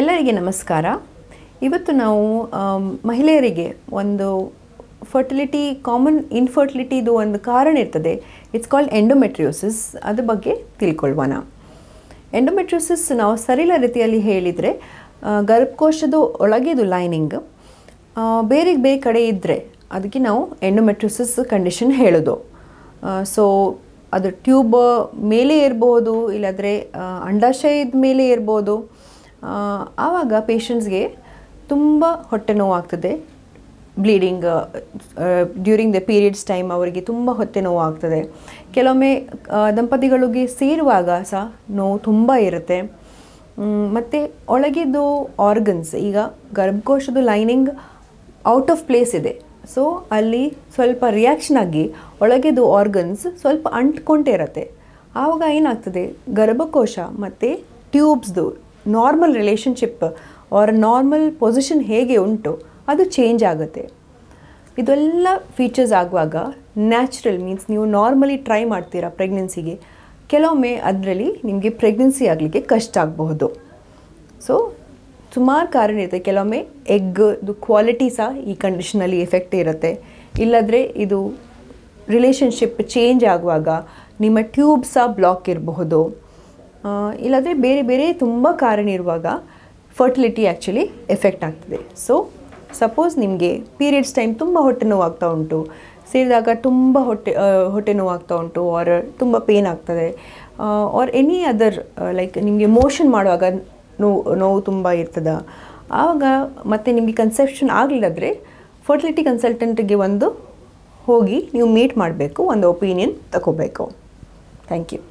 ಎಲ್ಲರಿಗೆ ನಮಸ್ಕಾರ ಇವತ್ತು ನಾವು ಮಹಿಳೆಯರಿಗೆ ಒಂದು ಫರ್ಟಿಲಿಟಿ ಕಾಮನ್ ಇನ್ಫರ್ಟಿಲಿಟಿದು ಒಂದು ಕಾರಣ ಇರ್ತದೆ ಇಟ್ಸ್ ಕಾಲ್ಡ್ ಎಂಡೋಮೆಟ್ರಿಯೋಸಿಸ್ ಅದ್ರ ಬಗ್ಗೆ ತಿಳ್ಕೊಳ್ಬೋಣ ಎಂಡೊಮೆಟ್ರಿಯೋಸಿಸ್ ನಾವು ಸರಿಲ ರೀತಿಯಲ್ಲಿ ಹೇಳಿದರೆ ಗರ್ಭಕೋಶದ ಒಳಗೆದು ಲೈನಿಂಗ್ ಬೇರೆ ಬೇರೆ ಕಡೆ ಇದ್ದರೆ ಅದಕ್ಕೆ ನಾವು ಎಂಡೋಮೆಟ್ರಿಯೋಸಿಸ್ ಕಂಡೀಷನ್ ಹೇಳೋದು ಸೊ ಅದು ಟ್ಯೂಬ್ ಮೇಲೆ ಇರ್ಬೋದು ಇಲ್ಲಾದರೆ ಅಂಡಾಶಯದ ಮೇಲೆ ಇರ್ಬೋದು ಆವಾಗ ಪೇಷಂಟ್ಸ್ಗೆ ತುಂಬ ಹೊಟ್ಟೆ ನೋವಾಗ್ತದೆ bleeding during the periods time ಅವರಿಗೆ ತುಂಬ ಹೊಟ್ಟೆ ನೋವು ಆಗ್ತದೆ ಕೆಲವೊಮ್ಮೆ ದಂಪತಿಗಳಿಗೆ ಸೇರುವಾಗ ಸಹ ನೋವು ತುಂಬ ಇರುತ್ತೆ ಮತ್ತು ಒಳಗಿದ್ದು ಆರ್ಗನ್ಸ್ ಈಗ ಗರ್ಭಕೋಶದ ಲೈನಿಂಗ್ ಔಟ್ ಆಫ್ ಪ್ಲೇಸ್ ಇದೆ ಸೊ ಅಲ್ಲಿ ಸ್ವಲ್ಪ ರಿಯಾಕ್ಷನ್ ಆಗಿ ಒಳಗಿದ್ದು ಆರ್ಗನ್ಸ್ ಸ್ವಲ್ಪ ಅಂಟ್ಕೊಂಡೇ ಇರುತ್ತೆ ಆವಾಗ ಏನಾಗ್ತದೆ ಗರ್ಭಕೋಶ ಮತ್ತು ಟ್ಯೂಬ್ಸ್ದು ನಾರ್ಮಲ್ ರಿಲೇಷನ್ಶಿಪ್ ಅವರ ನಾರ್ಮಲ್ ಪೊಸಿಷನ್ ಹೇಗೆ ಉಂಟು ಅದು ಚೇಂಜ್ ಆಗುತ್ತೆ ಇದೆಲ್ಲ ಫೀಚರ್ಸ್ ಆಗುವಾಗ ನ್ಯಾಚುರಲ್ ಮೀನ್ಸ್ ನೀವು ನಾರ್ಮಲಿ ಟ್ರೈ ಮಾಡ್ತೀರಾ ಪ್ರೆಗ್ನೆನ್ಸಿಗೆ ಕೆಲವೊಮ್ಮೆ ಅದರಲ್ಲಿ ನಿಮಗೆ ಪ್ರೆಗ್ನೆನ್ಸಿ ಆಗಲಿಕ್ಕೆ ಕಷ್ಟ ಆಗಬಹುದು ಸೊ ಸುಮಾರು ಕಾರಣ ಇರುತ್ತೆ ಕೆಲವೊಮ್ಮೆ ಎಗ್ದು ಕ್ವಾಲಿಟಿ ಸಹ ಈ ಕಂಡೀಷನಲ್ಲಿ ಎಫೆಕ್ಟ್ ಇರುತ್ತೆ ಇಲ್ಲದ್ರೆ ಇದು ರಿಲೇಷನ್ಶಿಪ್ ಚೇಂಜ್ ಆಗುವಾಗ ನಿಮ್ಮ ಟ್ಯೂಬ್ ಸಹ ಬ್ಲಾಕ್ ಇರಬಹುದು ಇಲ್ಲಾಂದರೆ ಬೇರೆ ಬೇರೆ ತುಂಬ ಕಾರಣ ಇರುವಾಗ ಫರ್ಟಿಲಿಟಿ ಆ್ಯಕ್ಚುಲಿ ಎಫೆಕ್ಟ್ ಆಗ್ತದೆ ಸೊ ಸಪೋಸ್ ನಿಮಗೆ ಪೀರಿಯಡ್ಸ್ ಟೈಮ್ ತುಂಬ ಹೊಟ್ಟೆ ನೋವಾಗ್ತಾ ಉಂಟು ಸೇರಿದಾಗ ತುಂಬ ಹೊಟ್ಟೆ ಹೊಟ್ಟೆ ನೋವಾಗ್ತಾ ಉಂಟು ಆರ್ ತುಂಬ ಪೇನ್ ಆಗ್ತದೆ ಆರ್ ಎನಿ ಅದರ್ ಲೈಕ್ ನಿಮಗೆ ಮೋಷನ್ ಮಾಡುವಾಗ ನೋವು ನೋವು ತುಂಬ ಇರ್ತದ ಆವಾಗ ಮತ್ತು ನಿಮಗೆ ಕನ್ಸೆಪ್ಷನ್ ಆಗಲಿಲ್ಲದ್ರೆ ಫರ್ಟಿಲಿಟಿ ಕನ್ಸಲ್ಟೆಂಟಿಗೆ ಒಂದು ಹೋಗಿ ನೀವು ಮೀಟ್ ಮಾಡಬೇಕು ಒಂದು ಒಪಿನಿಯನ್ ತಗೋಬೇಕು ಥ್ಯಾಂಕ್ ಯು